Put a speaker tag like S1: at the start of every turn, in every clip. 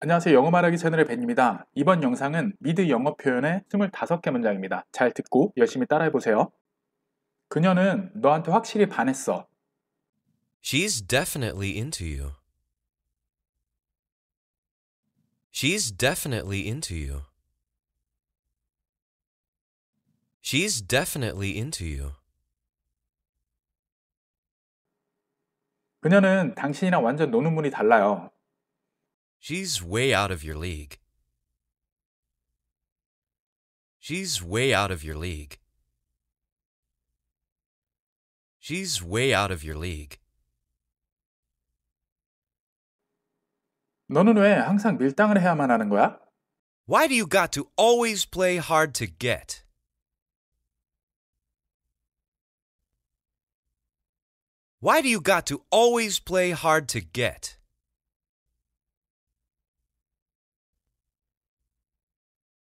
S1: 안녕하세요. 영어 말하기 채널의 벤입니다. 이번 영상은 미드 영어 표현의 25개 문장입니다. 잘 듣고 열심히 따라해보세요. 그녀는 너한테 확실히 반했어.
S2: She's definitely into you. She's definitely into you.
S1: She's definitely into you. 그녀는 당신이랑 완전 노는 분이 달라요. She's way out of your league. She's way out
S2: of your league. She's way out of your league.
S1: 너는 왜 항상
S2: 밀당을 해야만 하는 거야? Why do you got to always play hard to get? Why do you got to always play hard to get?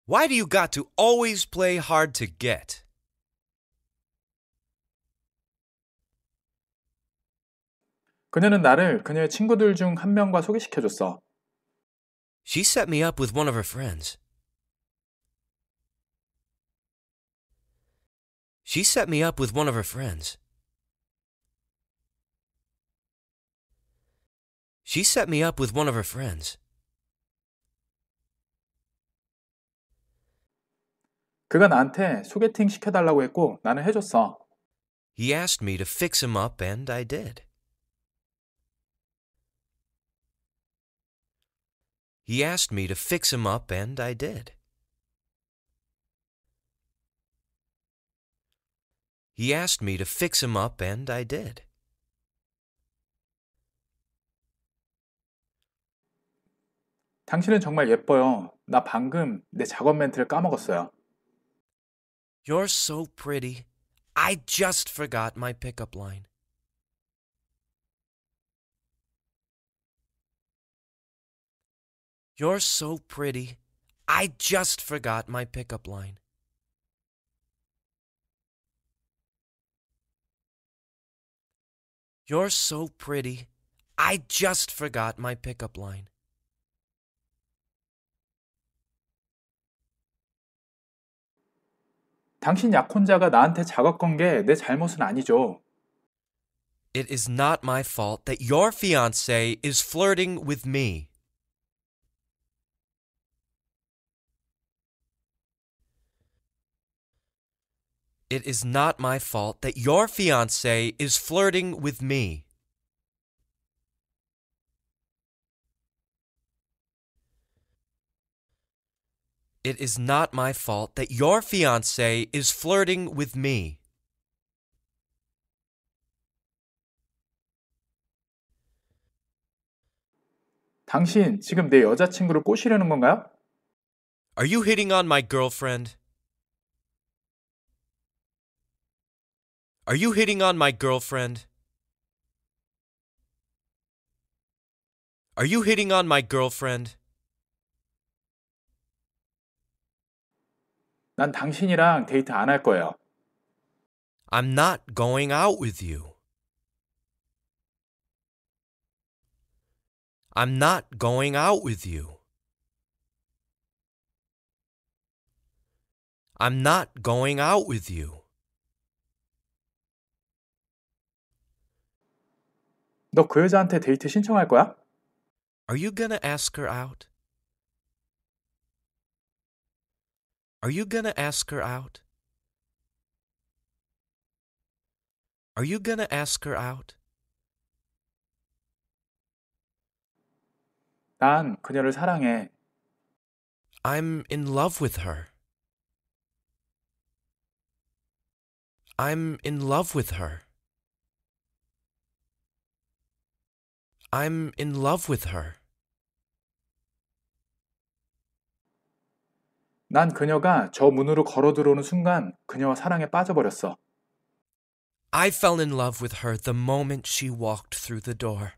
S2: Why do you got to always play hard to
S1: get? She set me up with one of her friends.
S2: She set me up with one of her friends. She set me up with one of her friends.
S1: 그가 나한테 소개팅 시켜달라고 했고 나는 해줬어.
S2: He asked me to fix him up and I did. He asked me to fix him up and I did. He asked me to fix him up and I did.
S1: 당신은 정말 예뻐요. 나 방금 내 작업 멘트를 까먹었어요.
S2: You're so pretty. I just forgot my pickup line. You're so pretty. I just forgot my pickup line. You're so pretty. I just forgot my pickup line.
S1: 당신 약혼자가 나한테 잘못은 아니죠. It is
S2: not my fault that your fiance is flirting with me. It is not my fault that your fiance is flirting with me. It is not my fault that your fiance is flirting with me.
S1: Are you hitting on my girlfriend?
S2: Are you hitting on my girlfriend? Are you hitting on my girlfriend?
S1: 난 당신이랑 할 거예요.
S2: I'm not going out with you. I'm not going out with you. I'm not going
S1: out with you. 여자한테 데이트 신청할 거야? Are you gonna ask her out? Are you gonna ask her out?
S2: Are you gonna ask her out?
S1: 난 그녀를 사랑해.
S2: I'm in love with her. I'm in love with her.
S1: I'm in love with her. 난 그녀가 저 문으로 걸어 들어오는 순간 그녀와 사랑에 빠져버렸어.
S2: I fell in love with her the moment she walked through the door.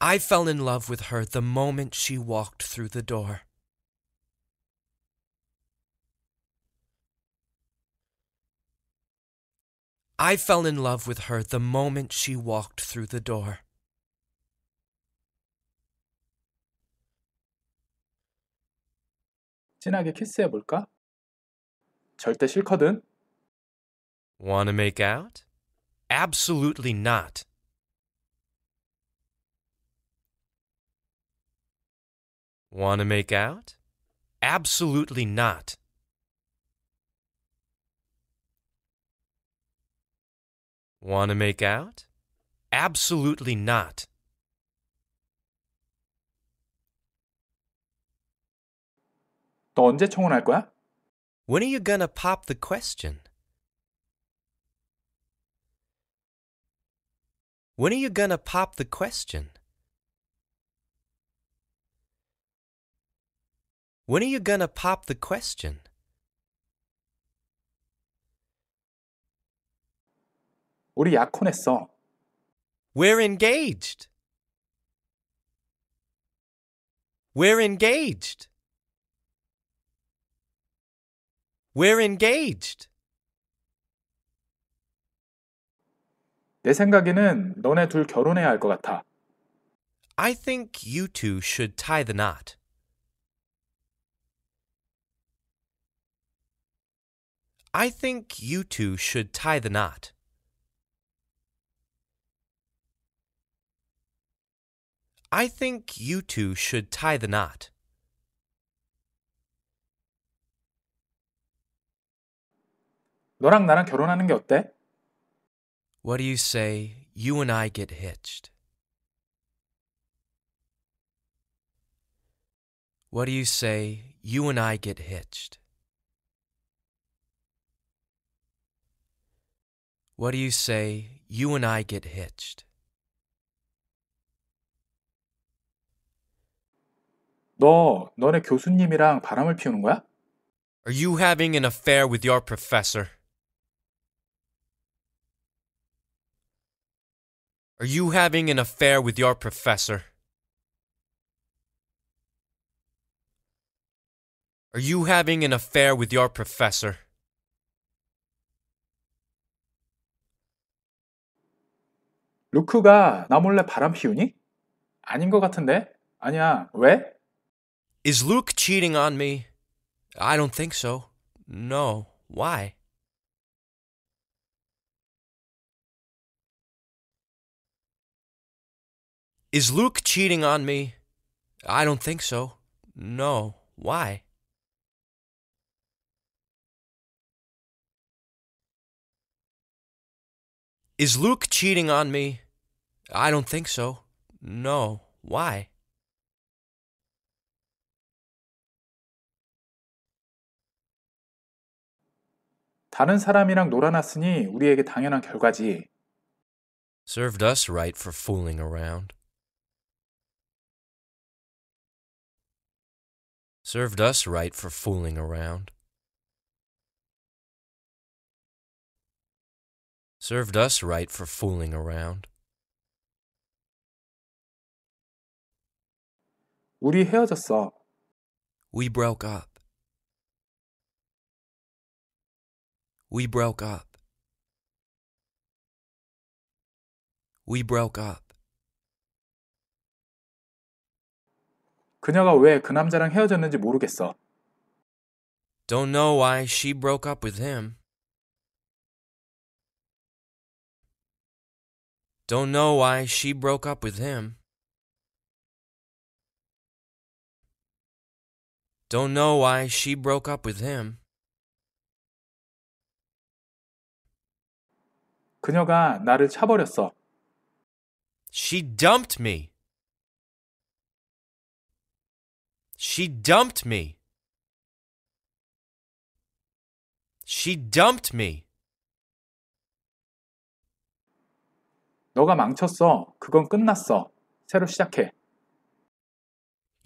S2: I fell in love with her the moment she walked through the door. I fell in love with her the moment she walked through the door.
S1: 진하게 키스해볼까? 절대 싫거든.
S2: Wanna make out? Absolutely not. Wanna make out? Absolutely not. Wanna make out? Absolutely not. 너 언제 청혼할 거야? When are you gonna pop the question? When are you gonna pop the question? When are you gonna pop the question?
S1: 우리 약혼했어. We're engaged.
S2: We're engaged. We're
S1: engaged. 내 생각에는 너네 둘 결혼해야 할 것 같아. I think
S2: you two should tie the knot. I think you two should tie the knot. I think you two should tie the knot.
S1: 너랑 나랑 결혼하는 게 어때?
S2: What do you say you and I get hitched? What do you say you and I get hitched? What do you say you and I get
S1: hitched? 너 너네 교수님이랑 바람을 피우는 거야?
S2: Are you having an affair with your professor? Are you having an affair with your professor? Are you having an affair with your professor?
S1: Luke가 나 몰래 바람 피우니? 아닌 것 같은데? 아니야. 왜? Is Luke cheating on me? I don't think so. No.
S2: Why? Is Luke cheating on me? I don't think so. No. Why? Is Luke cheating on me? I don't think so. No. Why?
S1: Served
S2: us right for fooling around. Served us right for fooling around. Served us right for fooling around. 우리 헤어졌어. We broke up. We broke up.
S1: We broke up. 그녀가 왜 그 남자랑 헤어졌는지 모르겠어.
S2: Don't know why she broke up with him. Don't know why she broke up with him. Don't know why she broke up with him. 그녀가 나를 차버렸어. She dumped me. She dumped me.
S1: She dumped me. 너가 망쳤어. 그건 끝났어. 새로 시작해.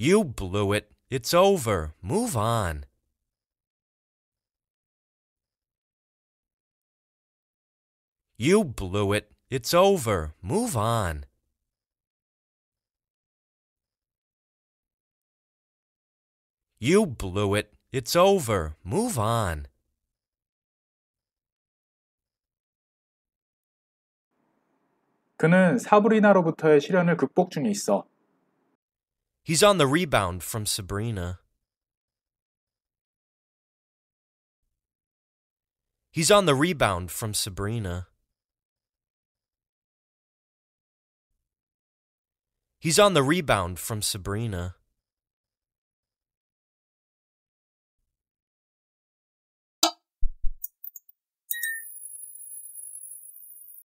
S1: You blew it. It's over. Move on.
S2: You blew it. It's over. Move on. You blew it. It's over. Move on.
S1: He's on the
S2: rebound from Sabrina. He's on the rebound from Sabrina. He's on the rebound from Sabrina.